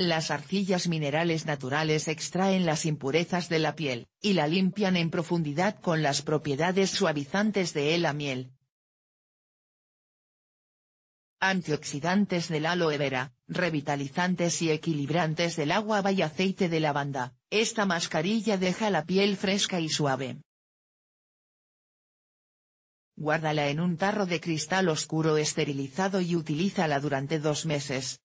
Las arcillas minerales naturales extraen las impurezas de la piel, y la limpian en profundidad con las propiedades suavizantes de la miel. Antioxidantes del aloe vera, revitalizantes y equilibrantes del agua y aceite de lavanda, esta mascarilla deja la piel fresca y suave. Guárdala en un tarro de cristal oscuro esterilizado y utilízala durante dos meses,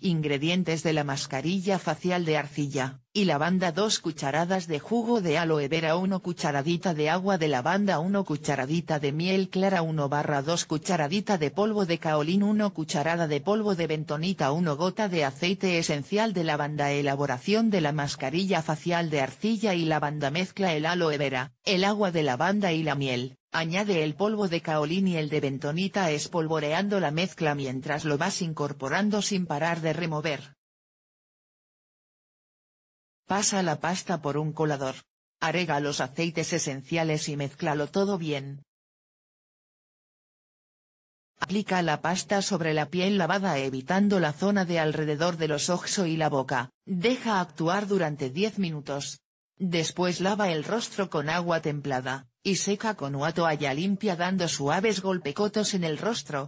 Ingredientes de la mascarilla facial de arcilla, y lavanda 2 cucharadas de jugo de aloe vera 1 cucharadita de agua de lavanda 1 cucharadita de miel clara 1 barra 2 cucharadita de polvo de caolín 1 cucharada de polvo de bentonita 1 gota de aceite esencial de lavanda Elaboración de la mascarilla facial de arcilla y lavanda Mezcla el aloe vera, el agua de lavanda y la miel, Añade el polvo de caolín y el de bentonita espolvoreando la mezcla mientras lo vas incorporando sin parar de remover. Pasa la pasta por un colador. Arega los aceites esenciales y mezclalo todo bien. Aplica la pasta sobre la piel lavada evitando la zona de alrededor de los ojos y la boca, deja actuar durante 10 minutos. Después lava el rostro con agua templada, y seca con una toalla limpia dando suaves golpecotos en el rostro,